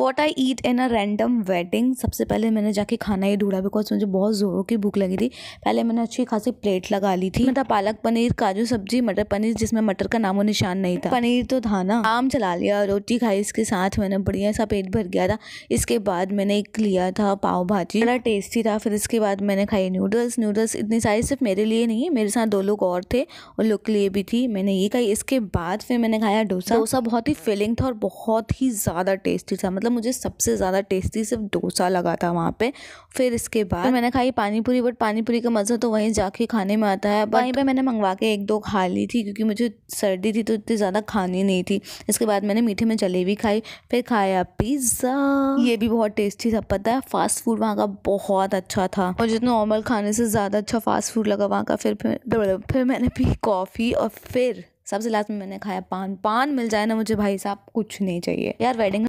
what I eat in a random wedding सबसे पहले मैंने जाके खाना ही ढूंढा बिकॉज मुझे बहुत ज़ोरों की भूख लगी थी पहले मैंने अच्छी खासी प्लेट लगा ली थी मतलब पालक पनीर काजू सब्जी मटर पनीर जिसमें मटर का नामो निशान नहीं था पनीर तो था ना आम चला लिया रोटी खाई इसके साथ मैंने बढ़िया सा पेट भर गया था इसके बाद मैंने एक लिया था पाव भाजी बड़ा टेस्टी था फिर इसके बाद मैंने खाई नूडल्स नूडल्स इतनी सारी सिर्फ मेरे लिए नहीं मेरे साथ दो लोग और थे उन लोग के लिए भी थी मैंने ये खाई इसके बाद फिर मैंने खाया डोसा डोसा बहुत ही फिलिंग था और बहुत ही ज़्यादा टेस्टी था मतलब मतलब मुझे सबसे ज़्यादा टेस्टी सिर्फ डोसा लगा था वहाँ पे फिर इसके बाद तो मैंने खाई पानी पूरी बट पानी पूरी का मज़ा तो वहीं जाके खाने में आता है वहीं पे मैंने मंगवा के एक दो खा ली थी क्योंकि मुझे सर्दी थी तो इतनी ज़्यादा खानी नहीं थी इसके बाद मैंने मीठे में जलेबी खाई फिर खाया पिज़्ज़ा ये भी बहुत टेस्टी था पता है फास्ट फूड वहाँ का बहुत अच्छा था और जितना नॉर्मल खाने से ज़्यादा अच्छा फास्ट फूड लगा वहाँ का फिर फिर, फिर मैंने पी कॉफ़ी और फिर सबसे लास्ट में मैंने खाया पान पान मिल जाए ना मुझे भाई साहब कुछ नहीं चाहिए यार वेडिंग